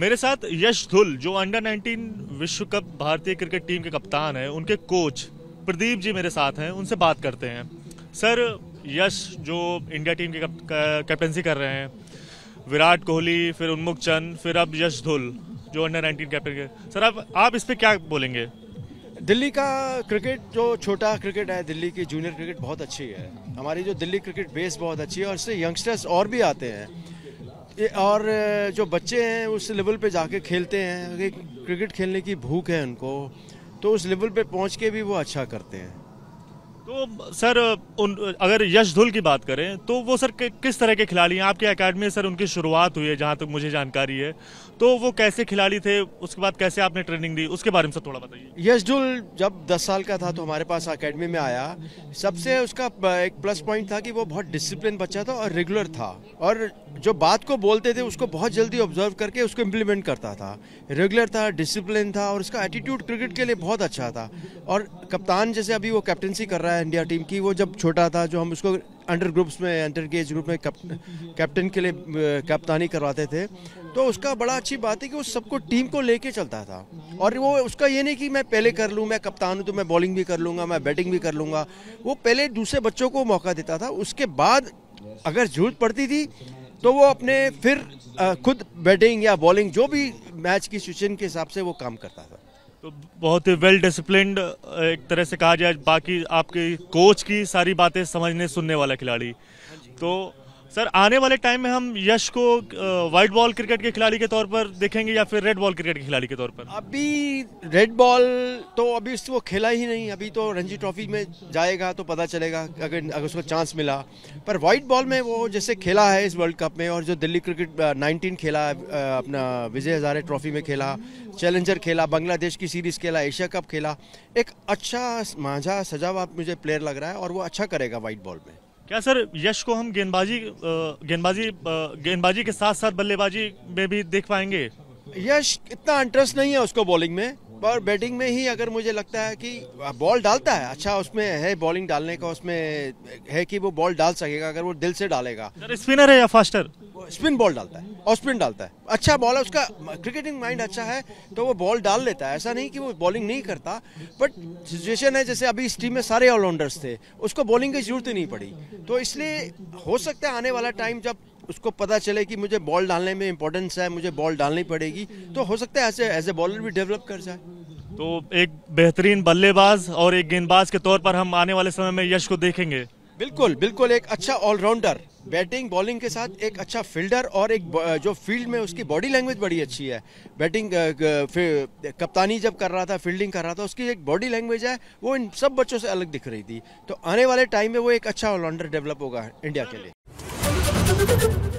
मेरे साथ यश धुल जो अंडर 19 विश्व कप भारतीय क्रिकेट टीम के कप्तान हैं उनके कोच प्रदीप जी मेरे साथ हैं उनसे बात करते हैं सर यश जो इंडिया टीम की कैप्टनसी कर रहे हैं विराट कोहली फिर उन्मुख चंद फिर अब यश धुल जो अंडर 19 कैप्टन के सर आप आप इस पर क्या बोलेंगे दिल्ली का क्रिकेट जो छोटा क्रिकेट है दिल्ली की जूनियर क्रिकेट बहुत अच्छी है हमारी जो दिल्ली क्रिकेट बेस बहुत अच्छी है और इससे यंगस्टर्स और भी आते हैं और जो बच्चे हैं उस लेवल पे जाके खेलते हैं क्रिकेट खेलने की भूख है उनको तो उस लेवल पे पहुंच के भी वो अच्छा करते हैं तो सर उन अगर यश धुल की बात करें तो वो सर कि, किस तरह के खिलाड़ी हैं आपकी अकेडमी में सर उनकी शुरुआत हुई है जहाँ तक तो मुझे जानकारी है तो वो कैसे खिलाड़ी थे उसके बाद कैसे आपने ट्रेनिंग दी उसके बारे में सर थोड़ा बताइए यश धुल जब 10 साल का था तो हमारे पास अकेडमी में आया सबसे उसका एक प्लस पॉइंट था कि वो बहुत डिसिप्लिन बच्चा था और रेगुलर था और जो बात को बोलते थे उसको बहुत जल्दी ऑब्जर्व करके उसको इम्प्लीमेंट करता था रेगुलर था डिसिप्लिन था और उसका एटीट्यूड क्रिकेट के लिए बहुत अच्छा था और कप्तान जैसे अभी वो कैप्टनसी कर रहा है है इंडिया टीम की वो जब छोटा था जो हम उसको अंडर ग्रुप्स में अंडर के एज ग्रुप में कैप्टन के लिए कप्तानी करवाते थे तो उसका बड़ा अच्छी बात है कि वो सबको टीम को लेके चलता था और वो उसका ये नहीं कि मैं पहले कर लूँ मैं कप्तान हूँ तो मैं बॉलिंग भी कर लूँगा मैं बैटिंग भी कर लूँगा वो पहले दूसरे बच्चों को मौका देता था उसके बाद अगर जरूरत पड़ती थी तो वो अपने फिर खुद बैटिंग या बॉलिंग जो भी मैच की सिचुएशन के हिसाब से वो काम करता था तो बहुत ही वेल डिसिप्लिनड uh, एक तरह से कहा जाए बाकी आपके कोच की सारी बातें समझने सुनने वाला खिलाड़ी हाँ तो सर आने वाले टाइम में हम यश को व्हाइट बॉल क्रिकेट के खिलाड़ी के तौर पर देखेंगे या फिर रेड बॉल क्रिकेट के खिलाड़ी के तौर पर अभी रेड बॉल तो अभी उसको खेला ही नहीं अभी तो रणजी ट्रॉफी में जाएगा तो पता चलेगा अगर अगर उसको चांस मिला पर व्हाइट बॉल में वो जैसे खेला है इस वर्ल्ड कप में और जो दिल्ली क्रिकेट नाइनटीन खेला अपना विजय हजारे ट्रॉफी में खेला चैलेंजर खेला बांग्लादेश की सीरीज खेला एशिया कप खेला एक अच्छा माझा सजावा मुझे प्लेयर लग रहा है और वो अच्छा करेगा वाइट बॉल में क्या सर यश को हम गेंदबाजी गेंदबाजी गेंदबाजी के साथ साथ बल्लेबाजी में भी देख पाएंगे यश इतना इंटरेस्ट नहीं है उसको बॉलिंग में पर बैटिंग में ही अगर मुझे लगता है कि बॉल डालता है अच्छा उसमें है बॉलिंग डालने का उसमें है कि वो बॉल डाल सकेगा अगर वो दिल से डालेगा सर स्पिनर है या फास्टर स्पिन बॉल डालता है और स्पिन डालता है अच्छा बॉल है उसका क्रिकेटिंग माइंड अच्छा है तो वो बॉल डाल लेता है ऐसा नहीं कि वो बॉलिंग नहीं करता बट सिचुएशन है जैसे अभी इस टीम में सारे ऑलराउंडर्स थे उसको बॉलिंग की जरूरत ही नहीं पड़ी तो इसलिए हो सकता है आने वाला टाइम जब उसको पता चले कि मुझे बॉल डालने में इंपॉर्टेंस है मुझे बॉल डालनी पड़ेगी तो हो सकता है ऐसे एज ए बॉलर भी डेवलप कर जाए तो एक बेहतरीन बल्लेबाज और एक गेंदबाज के तौर पर हम आने वाले समय में यश को देखेंगे बिल्कुल बिल्कुल एक अच्छा ऑलराउंडर बैटिंग बॉलिंग के साथ एक अच्छा फील्डर और एक जो फील्ड में उसकी बॉडी लैंग्वेज बड़ी अच्छी है बैटिंग कप्तानी जब कर रहा था फील्डिंग कर रहा था उसकी एक बॉडी लैंग्वेज है वो इन सब बच्चों से अलग दिख रही थी तो आने वाले टाइम में वो एक अच्छा ऑलराउंडर डेवलप होगा इंडिया के लिए